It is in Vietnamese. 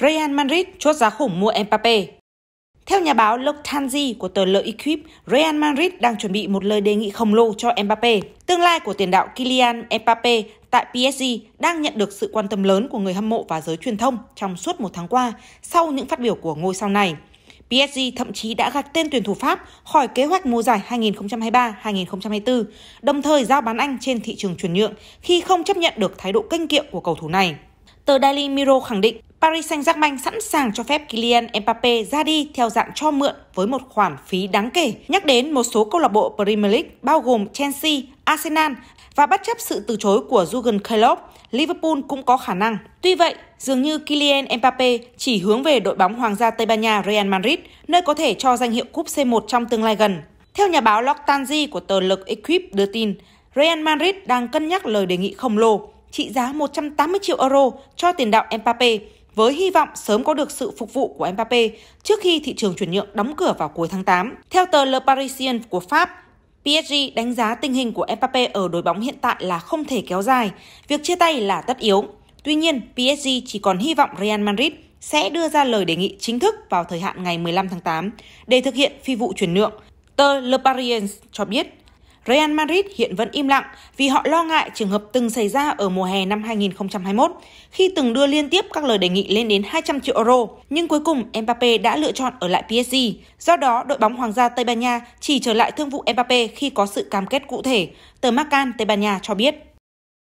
Real Madrid chốt giá khủng mua Mbappe. Theo nhà báo Lufthansa của tờ Le Equipe, Real Madrid đang chuẩn bị một lời đề nghị khổng lồ cho Mbappe. Tương lai của tiền đạo Kylian Mbappe tại PSG đang nhận được sự quan tâm lớn của người hâm mộ và giới truyền thông trong suốt một tháng qua sau những phát biểu của ngôi sao này. PSG thậm chí đã gạch tên tuyển thủ Pháp khỏi kế hoạch mùa giải 2023-2024, đồng thời giao bán anh trên thị trường chuyển nhượng khi không chấp nhận được thái độ kênh kiệm của cầu thủ này. Tờ Daily Mirror khẳng định Paris Saint-Germain sẵn sàng cho phép Kylian Mbappe ra đi theo dạng cho mượn với một khoản phí đáng kể. Nhắc đến một số câu lạc bộ Premier League bao gồm Chelsea, Arsenal và bất chấp sự từ chối của Jurgen Klopp, Liverpool cũng có khả năng. Tuy vậy, dường như Kylian Mbappe chỉ hướng về đội bóng Hoàng gia Tây Ban Nha Real Madrid, nơi có thể cho danh hiệu cúp C1 trong tương lai gần. Theo nhà báo Loktanji của tờ lực Equip đưa tin, Real Madrid đang cân nhắc lời đề nghị khổng lồ trị giá 180 triệu euro cho tiền đạo Mbappe với hy vọng sớm có được sự phục vụ của Mbappe trước khi thị trường chuyển nhượng đóng cửa vào cuối tháng 8. Theo tờ Le Parisien của Pháp, PSG đánh giá tình hình của Mbappe ở đội bóng hiện tại là không thể kéo dài, việc chia tay là tất yếu. Tuy nhiên, PSG chỉ còn hy vọng Real Madrid sẽ đưa ra lời đề nghị chính thức vào thời hạn ngày 15 tháng 8 để thực hiện phi vụ chuyển nhượng. Tờ Le Parisien cho biết Real Madrid hiện vẫn im lặng vì họ lo ngại trường hợp từng xảy ra ở mùa hè năm 2021 khi từng đưa liên tiếp các lời đề nghị lên đến 200 triệu euro, nhưng cuối cùng Mbappe đã lựa chọn ở lại PSG. Do đó, đội bóng Hoàng gia Tây Ban Nha chỉ trở lại thương vụ Mbappe khi có sự cam kết cụ thể, tờ Marcan Tây Ban Nha cho biết.